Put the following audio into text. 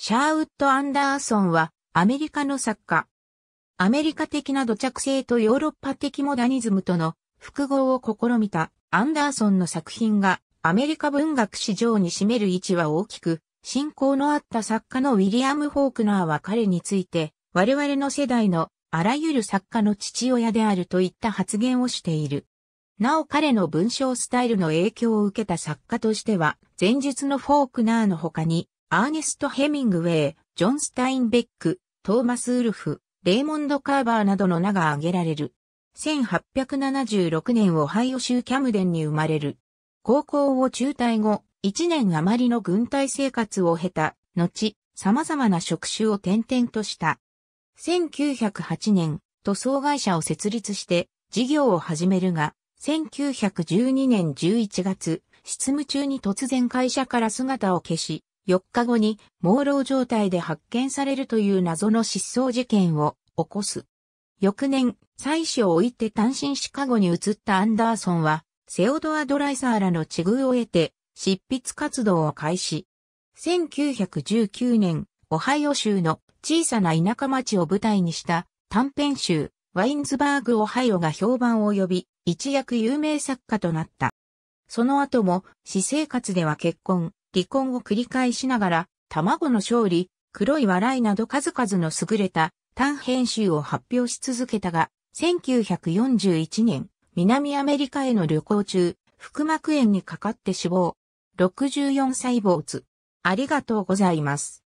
シャーウッド・アンダーソンはアメリカの作家。アメリカ的な土着性とヨーロッパ的モダニズムとの複合を試みたアンダーソンの作品がアメリカ文学史上に占める位置は大きく、信仰のあった作家のウィリアム・フォークナーは彼について我々の世代のあらゆる作家の父親であるといった発言をしている。なお彼の文章スタイルの影響を受けた作家としては、前述のフォークナーの他に、アーネスト・ヘミングウェイ、ジョン・スタインベック、トーマス・ウルフ、レイモンド・カーバーなどの名が挙げられる。1876年オハイオ州キャムデンに生まれる。高校を中退後、1年余りの軍隊生活を経た、後、様々な職種を転々とした。1908年、塗装会社を設立して、事業を始めるが、1912年11月、執務中に突然会社から姿を消し、4日後に朦朧状態で発見されるという謎の失踪事件を起こす。翌年、妻子を置いて単身シカゴに移ったアンダーソンは、セオドア・ドライサーらの地遇を得て、執筆活動を開始。1919年、オハイオ州の小さな田舎町を舞台にした短編集、ワインズバーグ・オハイオが評判を呼び、一躍有名作家となった。その後も、私生活では結婚、離婚を繰り返しながら、卵の勝利、黒い笑いなど数々の優れた短編集を発表し続けたが、1941年、南アメリカへの旅行中、腹膜炎にかかって死亡。64歳没。ありがとうございます。